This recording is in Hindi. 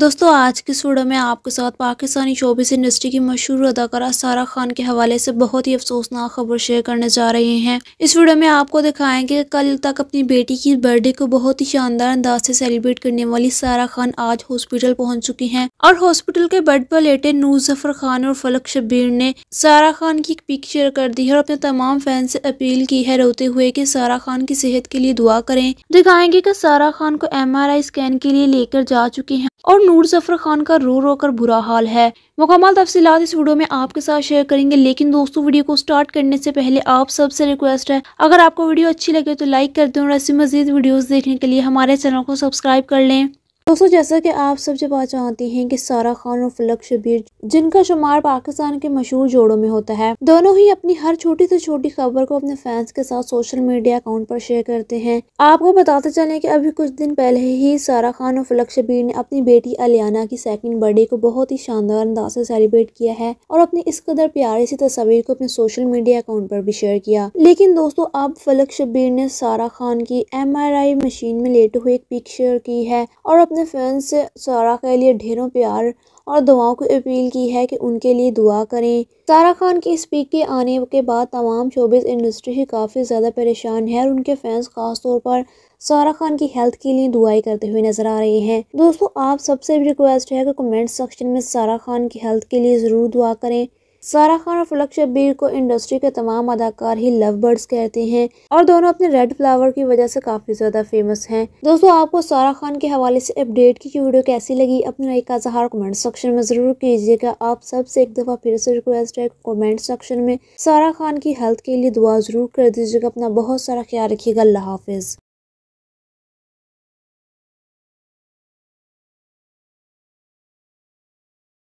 दोस्तों आज की वीडियो में आपके साथ पाकिस्तानी शोबिस इंडस्ट्री की मशहूर अदाकारा सारा खान के हवाले से बहुत ही अफसोसनाक खबर शेयर करने जा रहे हैं इस वीडियो में आपको दिखाएंगे कल तक अपनी बेटी की बर्थडे को बहुत ही शानदार अंदाज से सेलिब्रेट करने वाली सारा खान आज हॉस्पिटल पहुंच चुकी हैं और हॉस्पिटल के बेड पर लेटे नूर जफर खान और फलक शब्बीर ने सारा खान की पिक शेयर कर दी है और अपने तमाम फैन से अपील की है रोते हुए की सारा खान की सेहत के लिए दुआ करें दिखाएंगे की सारा खान को एम स्कैन के लिए लेकर जा चुके हैं और नूर जफर खान का रो रो कर बुरा हाल है मुकम्मल तफसीत इस वीडियो में आपके साथ शेयर करेंगे लेकिन दोस्तों वीडियो को स्टार्ट करने से पहले आप सबसे रिक्वेस्ट है अगर आपको वीडियो अच्छी लगे तो लाइक कर दें और ऐसी मजीद वीडियो देखने के लिए हमारे चैनल को सब्सक्राइब कर लें दोस्तों जैसा कि आप सब जब चाहती हैं कि सारा खान और फलक शबीर जिनका शुमार पाकिस्तान के मशहूर जोड़ों में होता है दोनों ही अपनी हर छोटी से छोटी खबर को अपने फैंस के साथ सोशल मीडिया अकाउंट पर शेयर करते हैं आपको बताते चलें कि अभी कुछ दिन पहले ही सारा खान और फलक शबीर ने अपनी बेटी अलियाना की सेकेंड बर्थडे को बहुत ही शानदार अंदाज से सेलिब्रेट किया है और अपनी इस कदर प्यारी सी तस्वीर को अपने सोशल मीडिया अकाउंट पर भी शेयर किया लेकिन दोस्तों अब फलक शबीर ने सारा खान की एम मशीन में लेटे हुए एक पिक शेयर की है और अपने फैंस से सारा के लिए ढेरों प्यार और दुआओं की अपील की है कि उनके लिए दुआ करें सारा खान की इस पीक के आने के बाद तमाम शोबिस इंडस्ट्री ही काफ़ी ज़्यादा परेशान है और उनके फैंस खास तौर पर सारा खान की हेल्थ के लिए दुआई करते हुए नजर आ रहे हैं दोस्तों आप सबसे भी रिक्वेस्ट है कि कमेंट सेक्शन में सारा खान की हेल्थ के लिए ज़रूर दुआ करें सारा खान और फुलक्षय बीर को इंडस्ट्री के तमाम अदाकार ही लव बर्ड्स कहते हैं और दोनों अपने रेड फ्लावर की वजह से काफी ज्यादा फेमस हैं दोस्तों आपको सारा खान के हवाले से अपडेट की वीडियो कैसी लगी अपने राय का कमेंट सेक्शन में जरूर कीजिएगा आप सबसे एक दफा फिर से रिक्वेस्ट है कमेंट सेक्शन में सारा खान की हेल्थ के लिए दुआ जरूर कर दीजिएगा अपना बहुत सारा ख्याल रखिएगा अल्लाह हाफिज